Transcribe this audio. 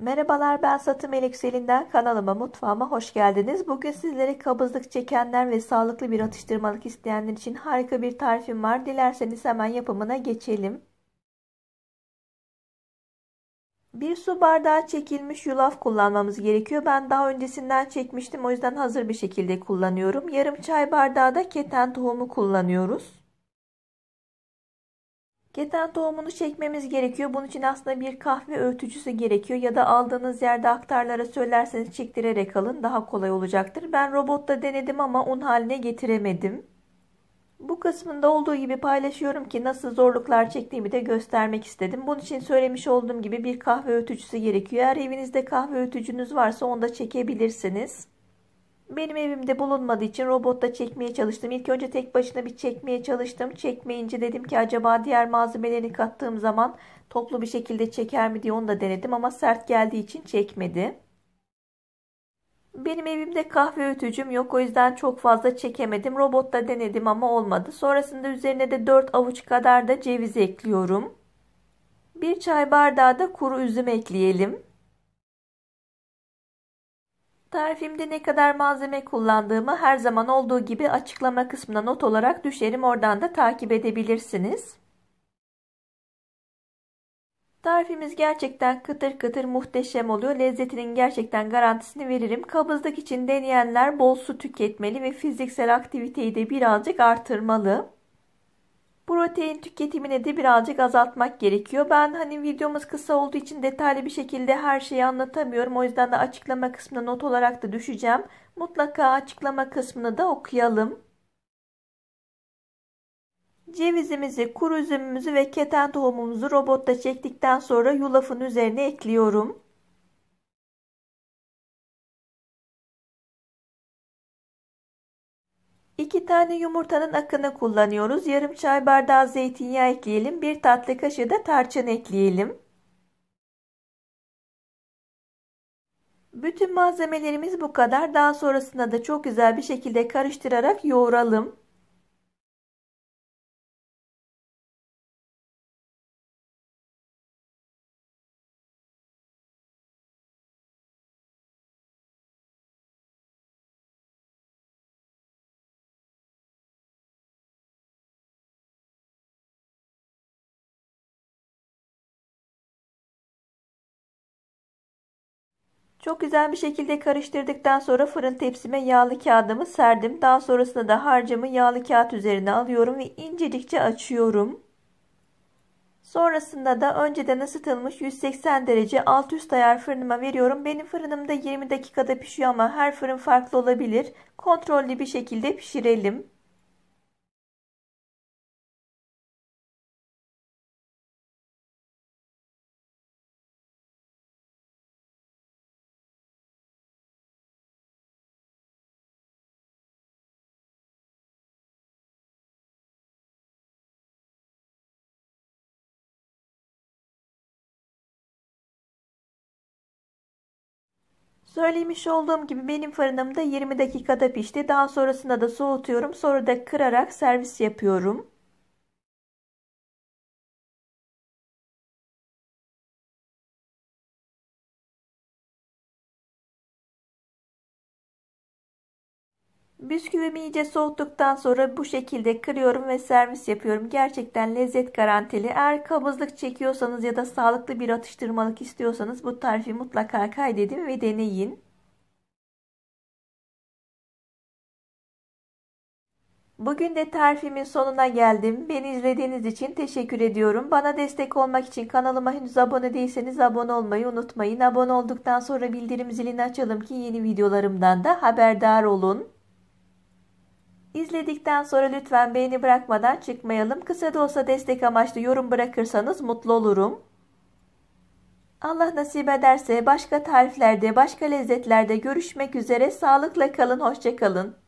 Merhabalar ben Satı Melek Selin'den kanalıma mutfağıma hoş geldiniz. Bugün sizlere kabızlık çekenler ve sağlıklı bir atıştırmalık isteyenler için harika bir tarifim var. Dilerseniz hemen yapımına geçelim. Bir su bardağı çekilmiş yulaf kullanmamız gerekiyor. Ben daha öncesinden çekmiştim o yüzden hazır bir şekilde kullanıyorum. Yarım çay bardağı da keten tohumu kullanıyoruz. Keten tohumunu çekmemiz gerekiyor. Bunun için aslında bir kahve öğütücüsü gerekiyor. Ya da aldığınız yerde aktarlara söylerseniz çektirerek alın. Daha kolay olacaktır. Ben robotta denedim ama un haline getiremedim. Bu kısmında olduğu gibi paylaşıyorum ki nasıl zorluklar çektiğimi de göstermek istedim. Bunun için söylemiş olduğum gibi bir kahve öğütücüsü gerekiyor. Eğer evinizde kahve öğütücünüz varsa onu da çekebilirsiniz. Benim evimde bulunmadığı için robotta çekmeye çalıştım. İlk önce tek başına bir çekmeye çalıştım. Çekmeyince dedim ki acaba diğer malzemelerini kattığım zaman toplu bir şekilde çeker mi diye onu da denedim ama sert geldiği için çekmedi. Benim evimde kahve ötücüm yok o yüzden çok fazla çekemedim. Robotta denedim ama olmadı. Sonrasında üzerine de 4 avuç kadar da ceviz ekliyorum. Bir çay bardağı da kuru üzüm ekleyelim. Tarifimde ne kadar malzeme kullandığımı her zaman olduğu gibi açıklama kısmına not olarak düşerim. Oradan da takip edebilirsiniz. Tarifimiz gerçekten kıtır kıtır muhteşem oluyor. Lezzetinin gerçekten garantisini veririm. Kabızlık için deneyenler bol su tüketmeli ve fiziksel aktiviteyi de birazcık artırmalı. Protein tüketimini de birazcık azaltmak gerekiyor. Ben hani videomuz kısa olduğu için detaylı bir şekilde her şeyi anlatamıyorum. O yüzden de açıklama kısmına not olarak da düşeceğim. Mutlaka açıklama kısmını da okuyalım. Cevizimizi, kuru üzümümüzü ve keten tohumumuzu robotta çektikten sonra yulafın üzerine ekliyorum. İki tane yumurtanın akını kullanıyoruz. Yarım çay bardağı zeytinyağı ekleyelim. bir tatlı kaşığı da tarçın ekleyelim. Bütün malzemelerimiz bu kadar. Daha sonrasında da çok güzel bir şekilde karıştırarak yoğuralım. Çok güzel bir şekilde karıştırdıktan sonra fırın tepsime yağlı kağıdımı serdim. Daha sonrasında da harcımı yağlı kağıt üzerine alıyorum ve incelikçe açıyorum. Sonrasında da önceden ısıtılmış 180 derece alt üst ayar fırınıma veriyorum. Benim fırınımda 20 dakikada pişiyor ama her fırın farklı olabilir. Kontrollü bir şekilde pişirelim. Söylemiş olduğum gibi benim fırınımda 20 dakikada pişti. Daha sonrasında da soğutuyorum. Sonra da kırarak servis yapıyorum. Bisküvimi iyice soğuttuktan sonra bu şekilde kırıyorum ve servis yapıyorum. Gerçekten lezzet garantili. Eğer kabızlık çekiyorsanız ya da sağlıklı bir atıştırmalık istiyorsanız bu tarifi mutlaka kaydedin ve deneyin. Bugün de tarifimin sonuna geldim. Beni izlediğiniz için teşekkür ediyorum. Bana destek olmak için kanalıma henüz abone değilseniz abone olmayı unutmayın. Abone olduktan sonra bildirim zilini açalım ki yeni videolarımdan da haberdar olun. İzledikten sonra lütfen beğeni bırakmadan çıkmayalım. Kısa da olsa destek amaçlı yorum bırakırsanız mutlu olurum. Allah nasip ederse başka tariflerde, başka lezzetlerde görüşmek üzere. Sağlıkla kalın, hoşça kalın.